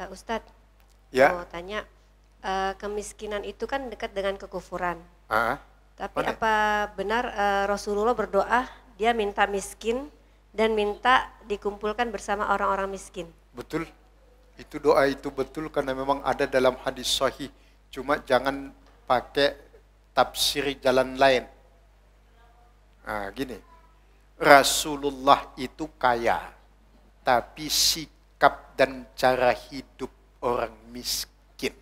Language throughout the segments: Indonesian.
uh, Ustadz ya. mau tanya uh, kemiskinan itu kan dekat dengan kekufuran. Uh -huh. Tapi Mana? apa benar uh, Rasulullah berdoa dia minta miskin dan minta dikumpulkan bersama orang-orang miskin? Betul. Itu doa itu betul karena memang ada dalam hadis sahih. Cuma jangan pakai tafsir jalan lain. Nah, gini. Rasulullah itu kaya, tapi si dan cara hidup orang miskin.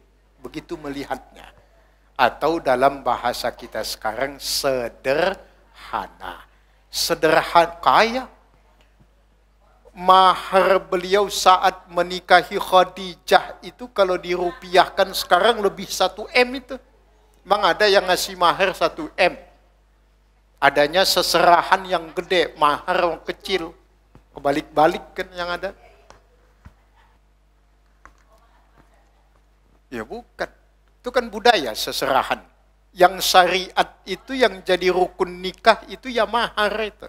Begitu melihatnya. Atau dalam bahasa kita sekarang sederhana. Sederhana, kaya. Mahar beliau saat menikahi Khadijah itu kalau dirupiahkan sekarang lebih 1 M itu. Memang ada yang ngasih mahar 1 M. Adanya seserahan yang gede, mahar yang kecil. Kebalik-balik kan yang ada Ya bukan. Itu kan budaya seserahan. Yang syariat itu yang jadi rukun nikah itu ya mahar itu.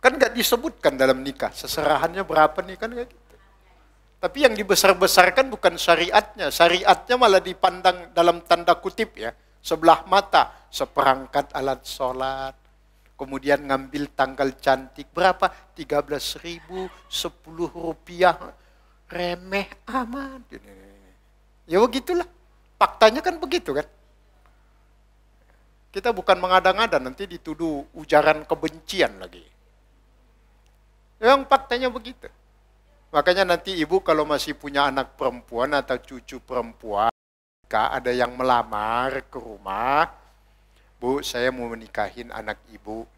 Kan nggak disebutkan dalam nikah. Seserahannya berapa nih kan gak gitu. Tapi yang dibesar-besarkan bukan syariatnya. Syariatnya malah dipandang dalam tanda kutip ya. Sebelah mata, seperangkat alat sholat, kemudian ngambil tanggal cantik berapa? 13 ribu, 10 rupiah, remeh amat. Ya begitulah. Faktanya kan begitu kan. Kita bukan mengada-ngada nanti dituduh ujaran kebencian lagi. Yang faktanya begitu. Makanya nanti ibu kalau masih punya anak perempuan atau cucu perempuan, jika ada yang melamar ke rumah, bu saya mau menikahin anak ibu.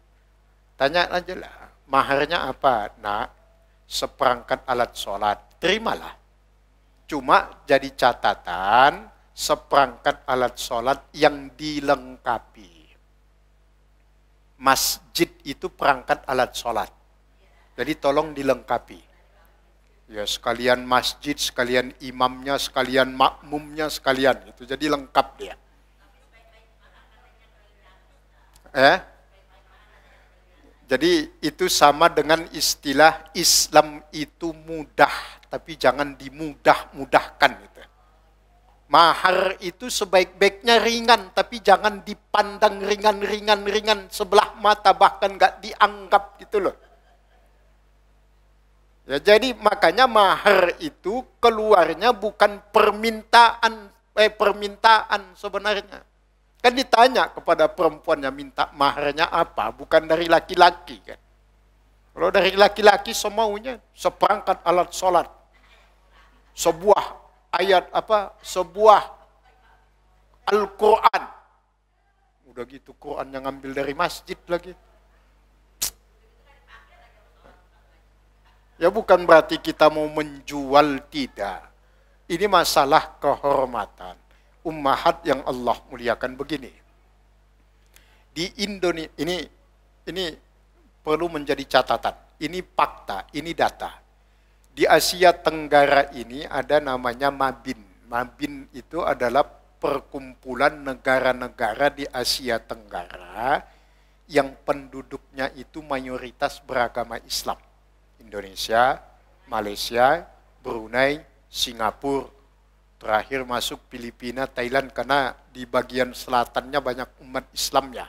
Tanya aja lah, maharnya apa? nak seperangkat alat sholat terimalah. Cuma jadi catatan seperangkat alat sholat yang dilengkapi. Masjid itu perangkat alat sholat. Jadi tolong dilengkapi. Ya sekalian masjid, sekalian imamnya, sekalian makmumnya, sekalian. Itu jadi lengkap dia. Eh? Jadi itu sama dengan istilah Islam itu mudah, tapi jangan dimudah-mudahkan. Gitu. Mahar itu sebaik-baiknya ringan, tapi jangan dipandang ringan-ringan-ringan sebelah mata bahkan nggak dianggap gitu loh. Ya, jadi makanya mahar itu keluarnya bukan permintaan eh permintaan sebenarnya kan ditanya kepada perempuan yang minta maharnya apa, bukan dari laki-laki kan. Kalau dari laki-laki semaunya seperangkat alat sholat, sebuah ayat apa, sebuah Al-Quran. Udah gitu Quran yang ngambil dari masjid lagi. Ya bukan berarti kita mau menjual tidak. Ini masalah kehormatan ummahat yang Allah muliakan begini. Di Indonesia ini ini perlu menjadi catatan. Ini fakta, ini data. Di Asia Tenggara ini ada namanya Mabin. Mabin itu adalah perkumpulan negara-negara di Asia Tenggara yang penduduknya itu mayoritas beragama Islam. Indonesia, Malaysia, Brunei, Singapura, Terakhir masuk Filipina, Thailand karena di bagian selatannya banyak umat Islam ya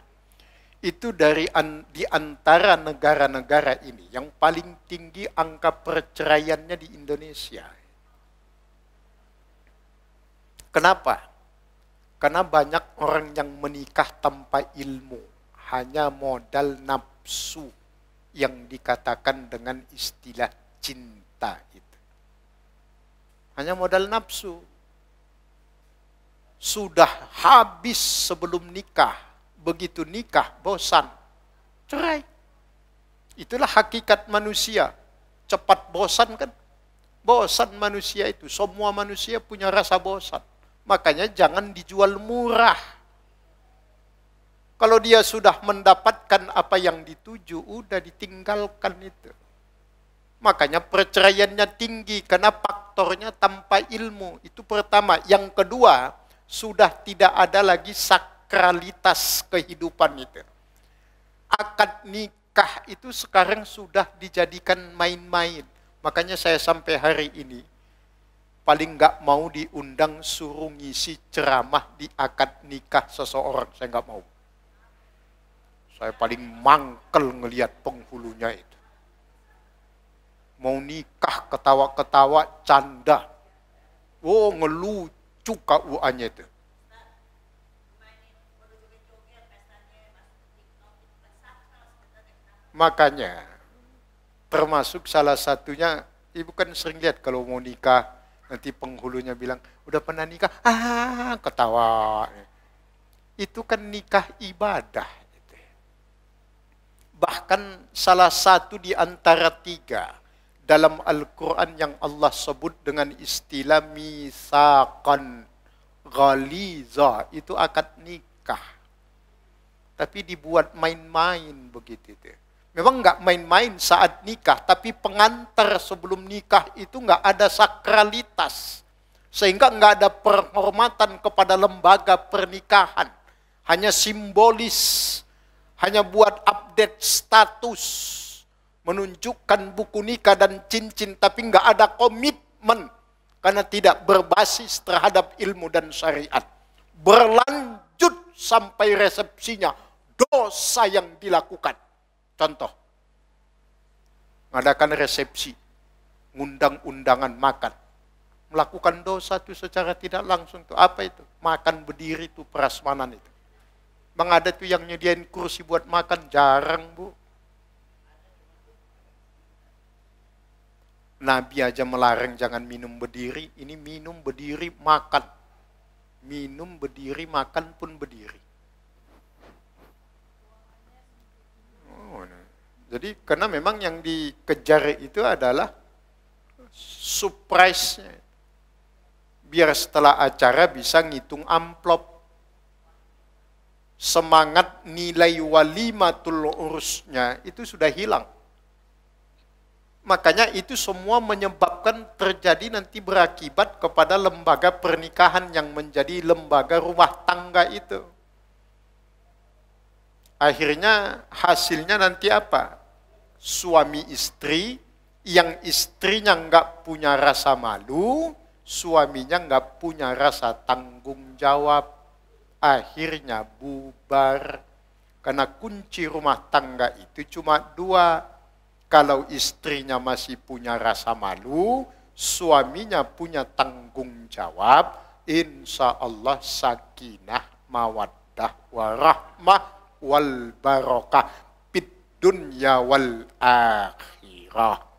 Itu dari an, di antara negara-negara ini yang paling tinggi angka perceraiannya di Indonesia. Kenapa? Karena banyak orang yang menikah tanpa ilmu, hanya modal nafsu yang dikatakan dengan istilah cinta itu. Hanya modal nafsu sudah habis sebelum nikah. Begitu nikah, bosan. Cerai. Itulah hakikat manusia. Cepat bosan kan? Bosan manusia itu. Semua manusia punya rasa bosan. Makanya jangan dijual murah. Kalau dia sudah mendapatkan apa yang dituju, udah ditinggalkan itu. Makanya perceraiannya tinggi karena faktornya tanpa ilmu. Itu pertama. Yang kedua, sudah tidak ada lagi sakralitas kehidupan itu. Akad nikah itu sekarang sudah dijadikan main-main. Makanya saya sampai hari ini paling nggak mau diundang suruh ngisi ceramah di akad nikah seseorang. Saya nggak mau. Saya paling mangkel ngelihat penghulunya itu. Mau nikah ketawa-ketawa canda. Oh ngelucu suka uanya itu. Makanya, termasuk salah satunya, ibu kan sering lihat kalau mau nikah, nanti penghulunya bilang, udah pernah nikah, ah ketawa. Itu kan nikah ibadah. Bahkan salah satu di antara tiga, dalam Al-Quran yang Allah sebut dengan istilah misakan ghaliza itu akad nikah tapi dibuat main-main begitu itu memang nggak main-main saat nikah tapi pengantar sebelum nikah itu nggak ada sakralitas sehingga nggak ada penghormatan kepada lembaga pernikahan hanya simbolis hanya buat update status menunjukkan buku nikah dan cincin tapi nggak ada komitmen karena tidak berbasis terhadap ilmu dan syariat. Berlanjut sampai resepsinya dosa yang dilakukan. Contoh, mengadakan resepsi, ngundang undangan makan, melakukan dosa itu secara tidak langsung itu apa itu? Makan berdiri itu perasmanan itu. mengada tuh yang nyediain kursi buat makan jarang bu. Nabi aja melarang jangan minum berdiri, ini minum berdiri makan. Minum berdiri makan pun berdiri. Oh, nah. Jadi karena memang yang dikejar itu adalah surprise-nya. Biar setelah acara bisa ngitung amplop. Semangat nilai walimatul urusnya itu sudah hilang Makanya itu semua menyebabkan terjadi nanti berakibat kepada lembaga pernikahan yang menjadi lembaga rumah tangga itu. Akhirnya hasilnya nanti apa? Suami istri yang istrinya nggak punya rasa malu, suaminya nggak punya rasa tanggung jawab, akhirnya bubar. Karena kunci rumah tangga itu cuma dua, kalau istrinya masih punya rasa malu, suaminya punya tanggung jawab, insya Allah sakinah mawaddah warahmah wal barokah dunya wal akhirah.